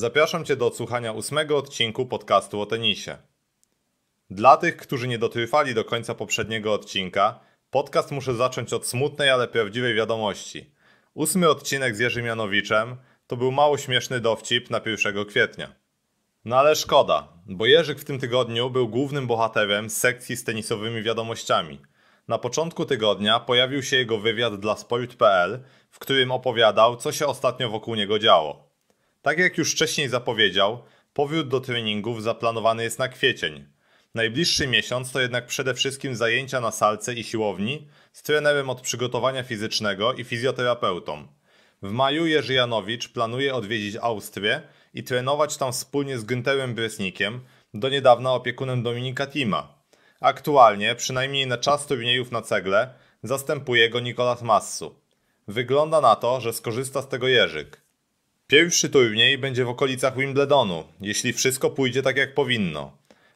Zapraszam Cię do odsłuchania ósmego odcinku podcastu o tenisie. Dla tych, którzy nie dotrwali do końca poprzedniego odcinka, podcast muszę zacząć od smutnej, ale prawdziwej wiadomości. Ósmy odcinek z Jerzym Janowiczem to był mało śmieszny dowcip na 1 kwietnia. No ale szkoda, bo Jerzyk w tym tygodniu był głównym bohaterem sekcji z tenisowymi wiadomościami. Na początku tygodnia pojawił się jego wywiad dla Sport.pl, w którym opowiadał, co się ostatnio wokół niego działo. Tak jak już wcześniej zapowiedział, powrót do treningów zaplanowany jest na kwiecień. Najbliższy miesiąc to jednak przede wszystkim zajęcia na salce i siłowni z trenerem od przygotowania fizycznego i fizjoterapeutą. W maju Jerzy Janowicz planuje odwiedzić Austrię i trenować tam wspólnie z Günterem Bresnikiem, do niedawna opiekunem Dominika Tima. Aktualnie, przynajmniej na czas turniejów na cegle, zastępuje go Nikolas Massu. Wygląda na to, że skorzysta z tego Jerzyk. Pierwszy turniej będzie w okolicach Wimbledonu, jeśli wszystko pójdzie tak jak powinno.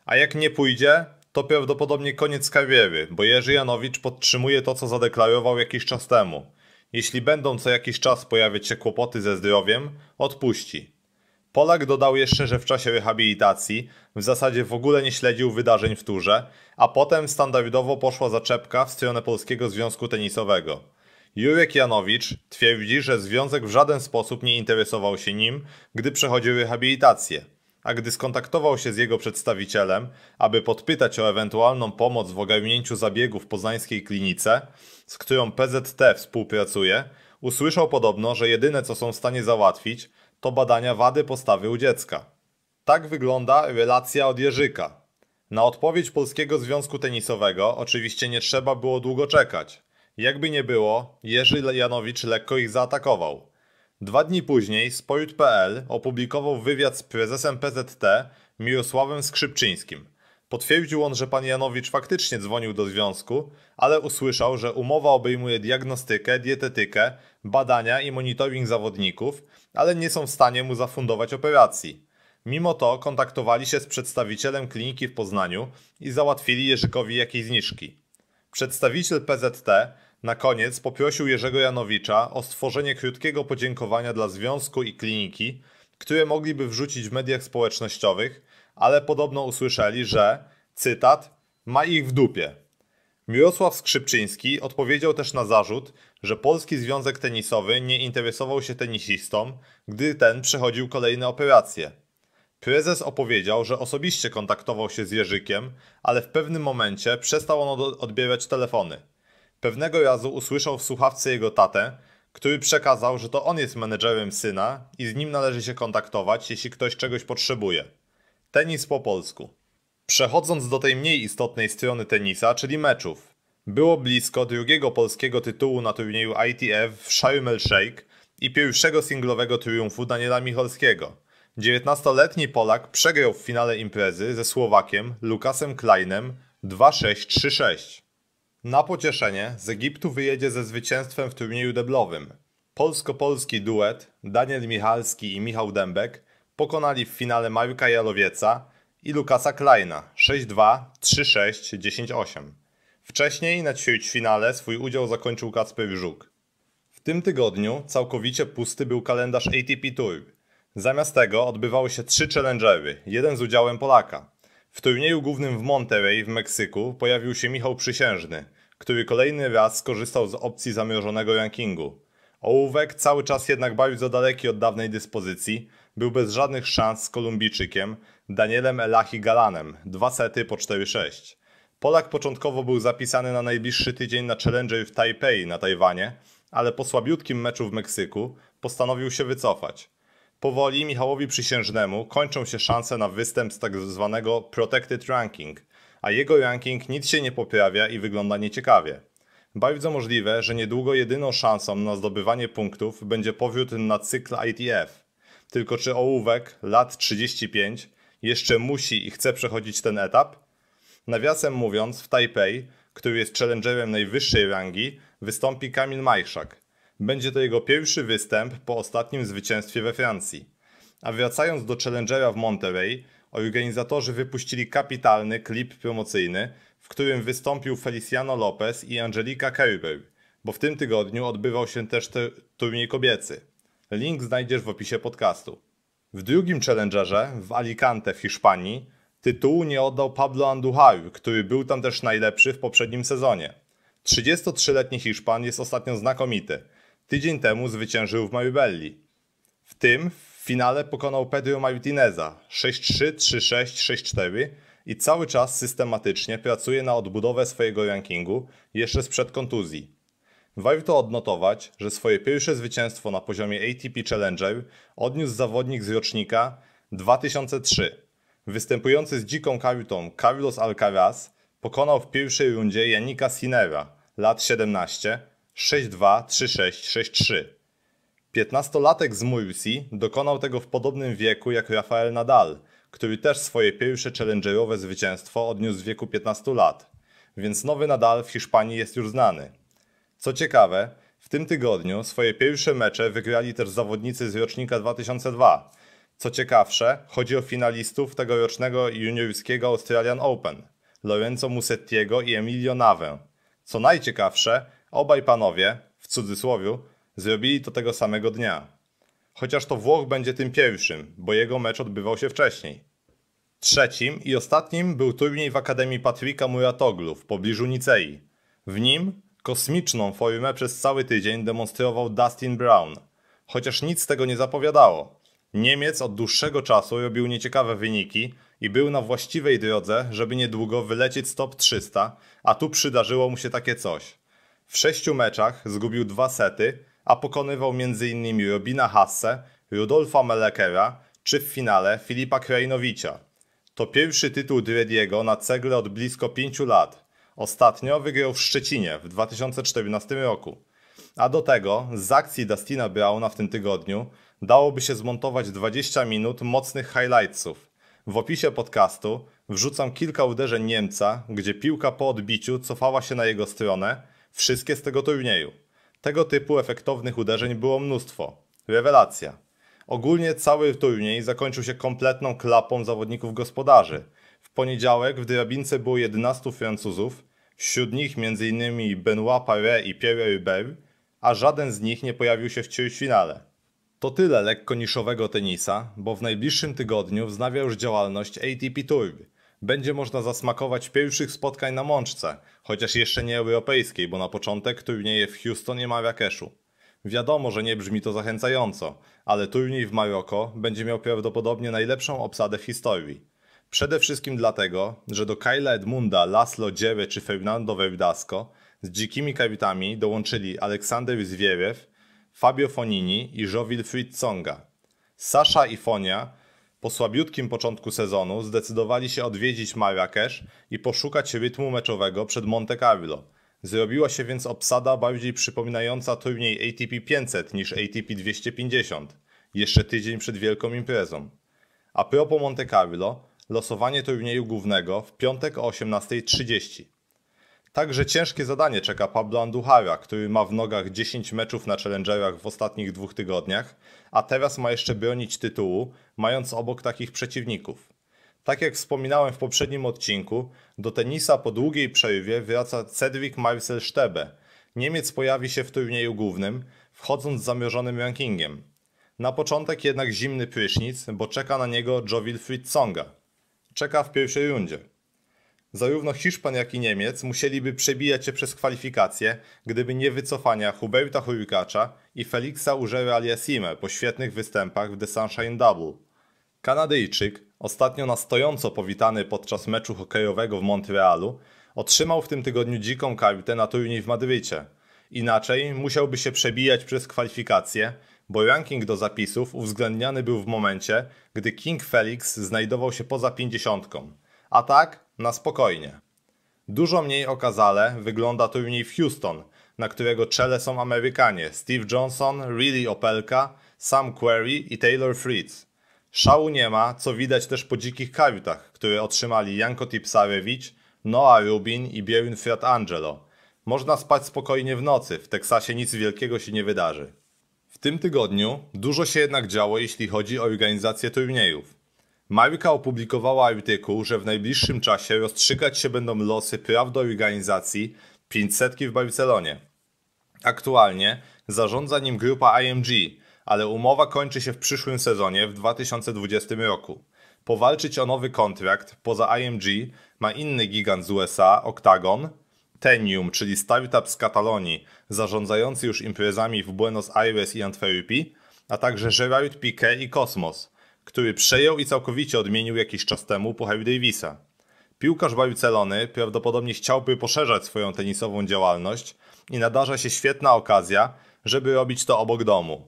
A jak nie pójdzie, to prawdopodobnie koniec kariery, bo Jerzy Janowicz podtrzymuje to, co zadeklarował jakiś czas temu. Jeśli będą co jakiś czas pojawiać się kłopoty ze zdrowiem, odpuści. Polak dodał jeszcze, że w czasie rehabilitacji w zasadzie w ogóle nie śledził wydarzeń w turze, a potem standardowo poszła zaczepka w stronę Polskiego Związku Tenisowego. Jurek Janowicz twierdzi, że związek w żaden sposób nie interesował się nim, gdy przechodził rehabilitację, a gdy skontaktował się z jego przedstawicielem, aby podpytać o ewentualną pomoc w ogarnięciu zabiegu w poznańskiej klinice, z którą PZT współpracuje, usłyszał podobno, że jedyne co są w stanie załatwić, to badania wady postawy u dziecka. Tak wygląda relacja od Jerzyka. Na odpowiedź Polskiego Związku Tenisowego oczywiście nie trzeba było długo czekać. Jakby nie było, Jerzy Janowicz lekko ich zaatakował. Dwa dni później Spojut.pl opublikował wywiad z prezesem PZT Mirosławem Skrzypczyńskim. Potwierdził on, że pan Janowicz faktycznie dzwonił do związku, ale usłyszał, że umowa obejmuje diagnostykę, dietetykę, badania i monitoring zawodników, ale nie są w stanie mu zafundować operacji. Mimo to kontaktowali się z przedstawicielem kliniki w Poznaniu i załatwili Jerzykowi jakieś zniżki. Przedstawiciel PZT na koniec poprosił Jerzego Janowicza o stworzenie krótkiego podziękowania dla związku i kliniki, które mogliby wrzucić w mediach społecznościowych, ale podobno usłyszeli, że, cytat, ma ich w dupie. Mirosław Skrzypczyński odpowiedział też na zarzut, że Polski Związek Tenisowy nie interesował się tenisistą, gdy ten przechodził kolejne operacje. Prezes opowiedział, że osobiście kontaktował się z Jerzykiem, ale w pewnym momencie przestał on odbierać telefony. Pewnego razu usłyszał w słuchawce jego tatę, który przekazał, że to on jest menedżerem syna i z nim należy się kontaktować, jeśli ktoś czegoś potrzebuje. Tenis po polsku. Przechodząc do tej mniej istotnej strony tenisa, czyli meczów. Było blisko drugiego polskiego tytułu na turnieju ITF w Sharm el Sheikh i pierwszego singlowego triumfu Daniela Michalskiego. 19-letni Polak przegrał w finale imprezy ze Słowakiem Lukasem Kleinem 2-6-3-6. Na pocieszenie z Egiptu wyjedzie ze zwycięstwem w turnieju deblowym. Polsko-polski duet Daniel Michalski i Michał Dębek pokonali w finale Majka Jalowieca i Lukasa Kleina 6-2, 3-6, 10-8. Wcześniej na ćwierćfinale swój udział zakończył Kacper Żuk. W tym tygodniu całkowicie pusty był kalendarz ATP Tour. Zamiast tego odbywały się trzy challengery, jeden z udziałem Polaka. W turnieju głównym w Monterey w Meksyku pojawił się Michał Przysiężny, który kolejny raz skorzystał z opcji zamrożonego rankingu. Ołówek cały czas jednak bardzo daleki od dawnej dyspozycji, był bez żadnych szans z Kolumbijczykiem Danielem Elahi Galanem, dwa sety po 4-6. Polak początkowo był zapisany na najbliższy tydzień na Challenger w Taipei na Tajwanie, ale po słabiutkim meczu w Meksyku postanowił się wycofać. Powoli Michałowi Przysiężnemu kończą się szanse na występ z tak zwanego Protected Ranking – a jego ranking nic się nie poprawia i wygląda nieciekawie. Bardzo możliwe, że niedługo jedyną szansą na zdobywanie punktów będzie powrót na cykl ITF. Tylko czy ołówek, lat 35, jeszcze musi i chce przechodzić ten etap? Nawiasem mówiąc, w Taipei, który jest challengerem najwyższej rangi, wystąpi Kamil Majszak. Będzie to jego pierwszy występ po ostatnim zwycięstwie we Francji. A wracając do challengera w Monterey, Organizatorzy wypuścili kapitalny klip promocyjny, w którym wystąpił Feliciano Lopez i Angelika Kerber, bo w tym tygodniu odbywał się też turniej kobiecy. Link znajdziesz w opisie podcastu. W drugim challengerze w Alicante w Hiszpanii tytułu nie oddał Pablo Andujar, który był tam też najlepszy w poprzednim sezonie. 33-letni Hiszpan jest ostatnio znakomity. Tydzień temu zwyciężył w Maribelli. W tym finale pokonał Pedro Majutineza 6-3, 3-6, 6-4 i cały czas systematycznie pracuje na odbudowę swojego rankingu jeszcze sprzed kontuzji. Warto odnotować, że swoje pierwsze zwycięstwo na poziomie ATP Challenger odniósł zawodnik z rocznika 2003. Występujący z dziką kartą Carlos Alcaraz pokonał w pierwszej rundzie Janika Sinera, lat 17, 6-2, 3-6, 6-3. Piętnastolatek z Mursi dokonał tego w podobnym wieku jak Rafael Nadal, który też swoje pierwsze challengerowe zwycięstwo odniósł w wieku 15 lat, więc nowy Nadal w Hiszpanii jest już znany. Co ciekawe, w tym tygodniu swoje pierwsze mecze wygrali też zawodnicy z rocznika 2002. Co ciekawsze, chodzi o finalistów tegorocznego juniorskiego Australian Open, Lorenzo Musettiego i Emilio Nawę. Co najciekawsze, obaj panowie, w cudzysłowie, Zrobili to tego samego dnia. Chociaż to Włoch będzie tym pierwszym, bo jego mecz odbywał się wcześniej. Trzecim i ostatnim był turniej w Akademii Patryka Muratoglu w pobliżu Nicei. W nim kosmiczną formę przez cały tydzień demonstrował Dustin Brown. Chociaż nic tego nie zapowiadało. Niemiec od dłuższego czasu robił nieciekawe wyniki i był na właściwej drodze, żeby niedługo wylecieć stop 300, a tu przydarzyło mu się takie coś. W sześciu meczach zgubił dwa sety a pokonywał m.in. Robina Hasse, Rudolfa Melekera czy w finale Filipa Krajnowicza. To pierwszy tytuł Drediego na cegle od blisko pięciu lat. Ostatnio wygrał w Szczecinie w 2014 roku. A do tego z akcji Dustina Brauna w tym tygodniu dałoby się zmontować 20 minut mocnych highlightsów. W opisie podcastu wrzucam kilka uderzeń Niemca, gdzie piłka po odbiciu cofała się na jego stronę, wszystkie z tego turnieju. Tego typu efektownych uderzeń było mnóstwo. Rewelacja. Ogólnie cały turniej zakończył się kompletną klapą zawodników gospodarzy. W poniedziałek w drabince było 11 Francuzów, wśród nich m.in. Benoit Paré i Pierre Hubert, a żaden z nich nie pojawił się w finale. To tyle lekko niszowego tenisa, bo w najbliższym tygodniu wznawia już działalność ATP Tour – będzie można zasmakować pierwszych spotkań na mączce, chociaż jeszcze nie europejskiej, bo na początek turnieje w Houstonie i Marrakeszu. Wiadomo, że nie brzmi to zachęcająco, ale turniej w Maroko będzie miał prawdopodobnie najlepszą obsadę w historii. Przede wszystkim dlatego, że do Kyla Edmunda, Laszlo Dziewe czy Fernando Verdasco z dzikimi kawitami dołączyli Aleksander Zwierew, Fabio Fonini i Jovil Fritzonga. Sasza i Fonia po słabiutkim początku sezonu zdecydowali się odwiedzić Marrakesz i poszukać rytmu meczowego przed Monte Carlo. Zrobiła się więc obsada bardziej przypominająca turniej ATP 500 niż ATP 250, jeszcze tydzień przed wielką imprezą. A propos Monte Carlo, losowanie turnieju głównego w piątek o 18.30. Także ciężkie zadanie czeka Pablo Anduhara, który ma w nogach 10 meczów na challengerach w ostatnich dwóch tygodniach, a teraz ma jeszcze bronić tytułu, mając obok takich przeciwników. Tak jak wspominałem w poprzednim odcinku, do tenisa po długiej przerwie wraca Cedric Marcel Stebe. Niemiec pojawi się w turnieju głównym, wchodząc z zamierzonym rankingiem. Na początek jednak zimny prysznic, bo czeka na niego Joe Wilfried Tsonga. Czeka w pierwszej rundzie. Zarówno Hiszpan, jak i Niemiec musieliby przebijać się przez kwalifikacje, gdyby nie wycofania Huberta Hurkacza i Felixa Urzera Aliasime po świetnych występach w The Sunshine Double. Kanadyjczyk, ostatnio na stojąco powitany podczas meczu hokejowego w Montrealu, otrzymał w tym tygodniu dziką kartę na turniej w Madrycie. Inaczej musiałby się przebijać przez kwalifikacje, bo ranking do zapisów uwzględniany był w momencie, gdy King Felix znajdował się poza pięćdziesiątką. A tak na spokojnie. Dużo mniej okazale wygląda to mniej w Houston, na którego czele są Amerykanie Steve Johnson, Riley Opelka, Sam Querrey i Taylor Fritz. Szału nie ma, co widać też po dzikich kajutach, które otrzymali Janko Tipsarewicz, Noah Rubin i Bierin Fiat Angelo. Można spać spokojnie w nocy, w Teksasie nic wielkiego się nie wydarzy. W tym tygodniu dużo się jednak działo, jeśli chodzi o organizację turniejów. Majka opublikowała artykuł, że w najbliższym czasie rozstrzygać się będą losy praw do organizacji 500 w Barcelonie. Aktualnie zarządza nim grupa IMG, ale umowa kończy się w przyszłym sezonie w 2020 roku. Powalczyć o nowy kontrakt poza IMG ma inny gigant z USA, Octagon, Tenium, czyli startup z Katalonii, zarządzający już imprezami w Buenos Aires i Antwerpii, a także Gerard Piquet i Kosmos – który przejął i całkowicie odmienił jakiś czas temu puchar Davisa. Piłkarz Barcelony prawdopodobnie chciałby poszerzać swoją tenisową działalność i nadarza się świetna okazja, żeby robić to obok domu.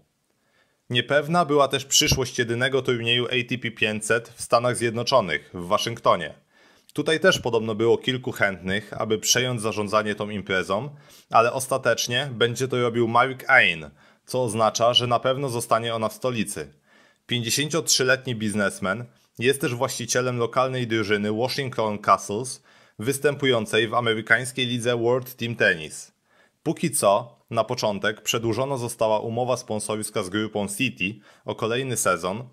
Niepewna była też przyszłość jedynego turnieju ATP 500 w Stanach Zjednoczonych, w Waszyngtonie. Tutaj też podobno było kilku chętnych, aby przejąć zarządzanie tą imprezą, ale ostatecznie będzie to robił Mark Ain, co oznacza, że na pewno zostanie ona w stolicy – 53-letni biznesmen jest też właścicielem lokalnej drużyny Washington Castles, występującej w amerykańskiej lidze World Team Tennis. Póki co, na początek przedłużona została umowa sponsorska z grupą City o kolejny sezon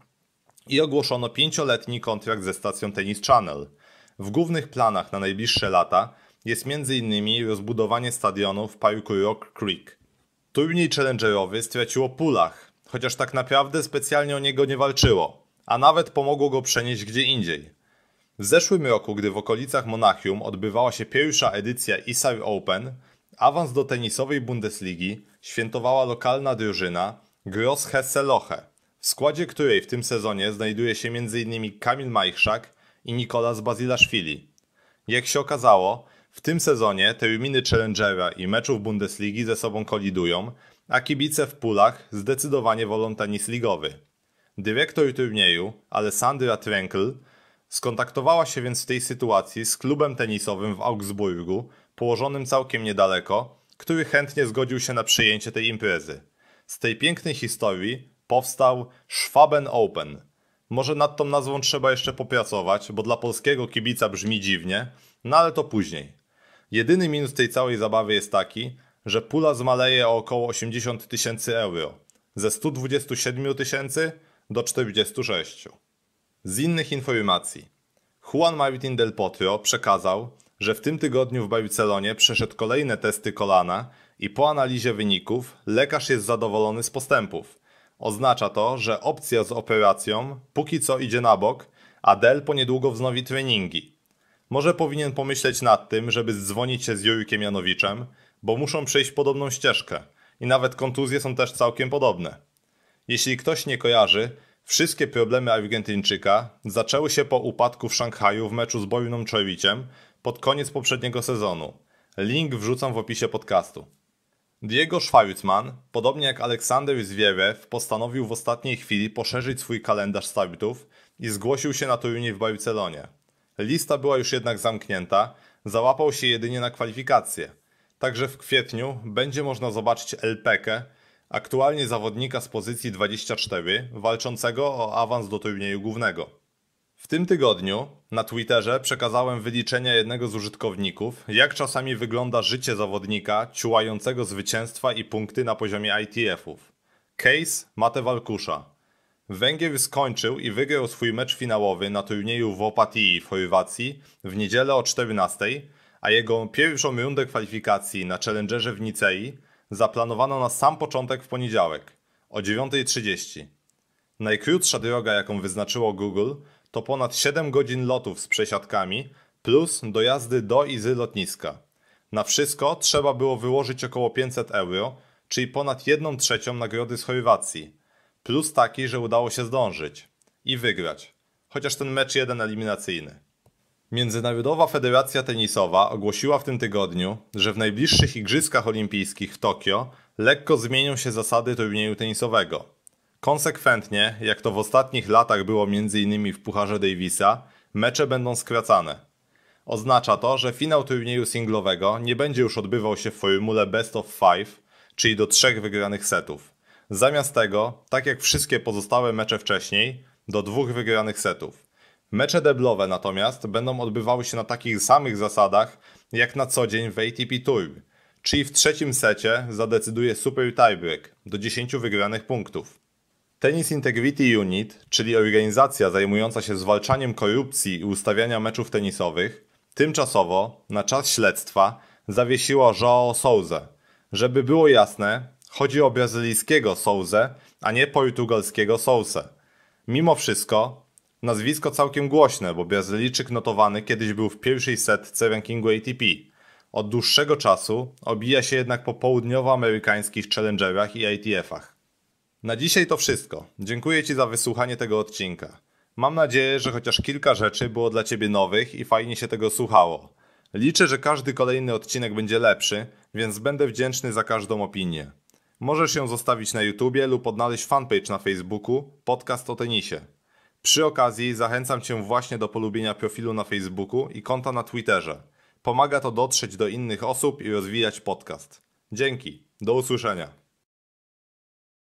i ogłoszono pięcioletni kontrakt ze stacją Tennis Channel. W głównych planach na najbliższe lata jest m.in. rozbudowanie stadionu w parku Rock Creek. Turniej challengerowy straciło Pulach, chociaż tak naprawdę specjalnie o niego nie walczyło, a nawet pomogło go przenieść gdzie indziej. W zeszłym roku, gdy w okolicach Monachium odbywała się pierwsza edycja ISAR Open, awans do tenisowej Bundesligi świętowała lokalna drużyna Gross Hesse Loche, w składzie której w tym sezonie znajduje się m.in. Kamil Majchrzak i Nikolas Bazilaszwili. Jak się okazało, w tym sezonie terminy Challengera i meczów Bundesligi ze sobą kolidują, a kibice w pulach zdecydowanie wolą tenis ligowy. Dyrektor turnieju, Alessandra Trenkl, skontaktowała się więc w tej sytuacji z klubem tenisowym w Augsburgu, położonym całkiem niedaleko, który chętnie zgodził się na przyjęcie tej imprezy. Z tej pięknej historii powstał Schwaben Open. Może nad tą nazwą trzeba jeszcze popracować, bo dla polskiego kibica brzmi dziwnie, no ale to później. Jedyny minus tej całej zabawy jest taki, że pula zmaleje o około 80 tysięcy euro, ze 127 tysięcy do 46. Z innych informacji, Juan Martin del Potro przekazał, że w tym tygodniu w Barcelonie przeszedł kolejne testy kolana i po analizie wyników lekarz jest zadowolony z postępów. Oznacza to, że opcja z operacją póki co idzie na bok, a Del po niedługo wznowi treningi. Może powinien pomyśleć nad tym, żeby dzwonić się z Jurkiem Janowiczem, bo muszą przejść podobną ścieżkę i nawet kontuzje są też całkiem podobne. Jeśli ktoś nie kojarzy, wszystkie problemy Argentyńczyka zaczęły się po upadku w Szanghaju w meczu z Boruną Czewiciem pod koniec poprzedniego sezonu. Link wrzucam w opisie podcastu. Diego Schwartzman, podobnie jak Aleksander Zwierew, postanowił w ostatniej chwili poszerzyć swój kalendarz startów i zgłosił się na turniej w Barcelonie. Lista była już jednak zamknięta, załapał się jedynie na kwalifikacje – Także w kwietniu będzie można zobaczyć LPK, e, aktualnie zawodnika z pozycji 24, walczącego o awans do turnieju głównego. W tym tygodniu na Twitterze przekazałem wyliczenia jednego z użytkowników, jak czasami wygląda życie zawodnika ciułającego zwycięstwa i punkty na poziomie ITF-ów. Case Mate Walkusza. Węgier skończył i wygrał swój mecz finałowy na turnieju w Opatii w Chorwacji w niedzielę o 14, a jego pierwszą rundę kwalifikacji na Challengerze w Nicei zaplanowano na sam początek w poniedziałek o 9.30. Najkrótsza droga, jaką wyznaczyło Google, to ponad 7 godzin lotów z przesiadkami plus dojazdy do i z lotniska. Na wszystko trzeba było wyłożyć około 500 euro, czyli ponad 1 trzecią nagrody z Chorwacji, plus taki, że udało się zdążyć i wygrać, chociaż ten mecz jeden eliminacyjny. Międzynarodowa Federacja Tenisowa ogłosiła w tym tygodniu, że w najbliższych Igrzyskach Olimpijskich w Tokio lekko zmienią się zasady turnieju tenisowego. Konsekwentnie, jak to w ostatnich latach było m.in. w Pucharze Davisa, mecze będą skracane. Oznacza to, że finał turnieju singlowego nie będzie już odbywał się w formule best of five, czyli do trzech wygranych setów. Zamiast tego, tak jak wszystkie pozostałe mecze wcześniej, do dwóch wygranych setów. Mecze deblowe natomiast będą odbywały się na takich samych zasadach jak na co dzień w ATP Tour, czyli w trzecim secie zadecyduje super tiebreak do 10 wygranych punktów. Tennis Integrity Unit, czyli organizacja zajmująca się zwalczaniem korupcji i ustawiania meczów tenisowych, tymczasowo, na czas śledztwa, zawiesiła João Souza. Żeby było jasne, chodzi o brazylijskiego Souzę, a nie portugalskiego Souza. Mimo wszystko, Nazwisko całkiem głośne, bo Brazylijczyk notowany kiedyś był w pierwszej setce rankingu ATP. Od dłuższego czasu obija się jednak po południowoamerykańskich challengerach i itf ach Na dzisiaj to wszystko. Dziękuję Ci za wysłuchanie tego odcinka. Mam nadzieję, że chociaż kilka rzeczy było dla Ciebie nowych i fajnie się tego słuchało. Liczę, że każdy kolejny odcinek będzie lepszy, więc będę wdzięczny za każdą opinię. Możesz ją zostawić na YouTubie lub odnaleźć fanpage na Facebooku Podcast o tenisie. Przy okazji zachęcam Cię właśnie do polubienia profilu na Facebooku i konta na Twitterze. Pomaga to dotrzeć do innych osób i rozwijać podcast. Dzięki, do usłyszenia.